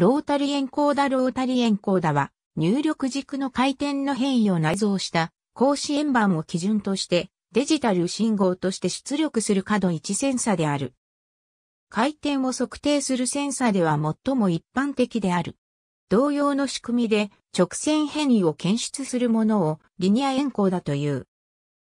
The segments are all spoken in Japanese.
ロータリエンコーダロータリエンコーダは、入力軸の回転の変異を内蔵した格子円盤を基準として、デジタル信号として出力する角1センサである。回転を測定するセンサでは最も一般的である。同様の仕組みで直線変異を検出するものをリニアエンコーダという。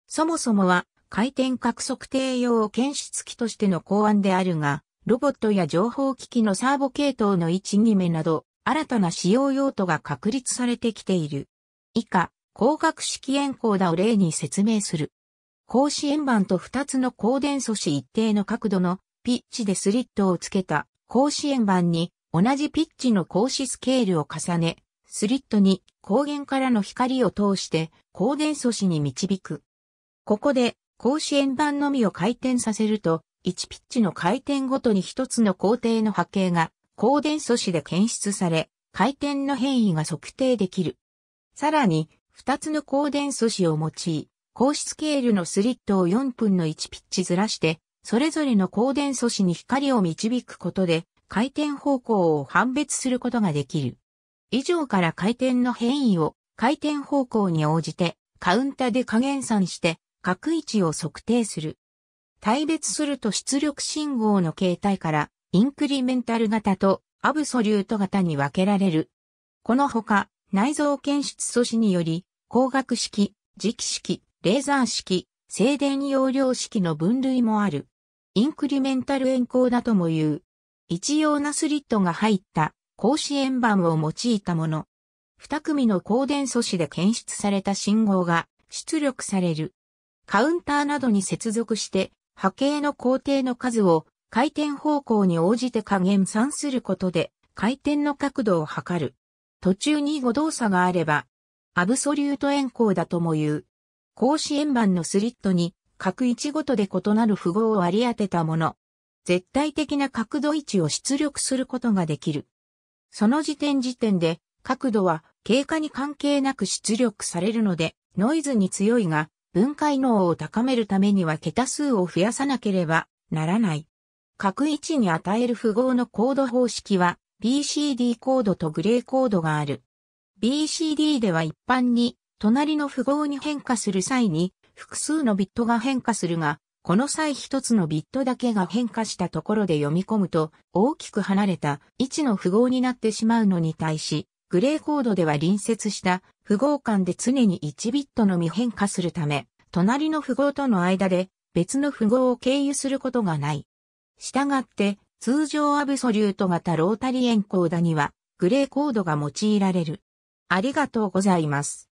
そもそもは回転角測定用検出器としての考案であるが、ロボットや情報機器のサーボ系統の位置2名など、新たな使用用途が確立されてきている。以下、光学式エンコーダを例に説明する。格子円盤と2つの光電素子一定の角度のピッチでスリットをつけた格子円盤に同じピッチの格子スケールを重ね、スリットに光源からの光を通して光電素子に導く。ここで格子円盤のみを回転させると1ピッチの回転ごとに1つの工程の波形が高電素子で検出され、回転の変異が測定できる。さらに、2つの高電素子を用い、高質ケールのスリットを4分の1ピッチずらして、それぞれの高電素子に光を導くことで、回転方向を判別することができる。以上から回転の変異を回転方向に応じてカウンタで加減算して角位置を測定する。対別すると出力信号の形態からインクリメンタル型とアブソリュート型に分けられる。このほか内蔵検出素子により光学式、磁気式、レーザー式、静電容量式の分類もある。インクリメンタルエンコーダとも言う。一様なスリットが入った格子円盤を用いたもの。二組の光電素子で検出された信号が出力される。カウンターなどに接続して波形の工程の数を回転方向に応じて加減算することで回転の角度を測る。途中に誤動作があれば、アブソリュート円光だとも言う。格子円盤のスリットに角位置ごとで異なる符号を割り当てたもの。絶対的な角度位置を出力することができる。その時点時点で角度は経過に関係なく出力されるのでノイズに強いが分解能を高めるためには桁数を増やさなければならない。各位置に与える符号のコード方式は BCD コードとグレーコードがある。BCD では一般に隣の符号に変化する際に複数のビットが変化するが、この際一つのビットだけが変化したところで読み込むと大きく離れた位置の符号になってしまうのに対し、グレーコードでは隣接した符号間で常に1ビットのみ変化するため、隣の符号との間で別の符号を経由することがない。したがって、通常アブソリュート型ロータリーエンコーダには、グレーコードが用いられる。ありがとうございます。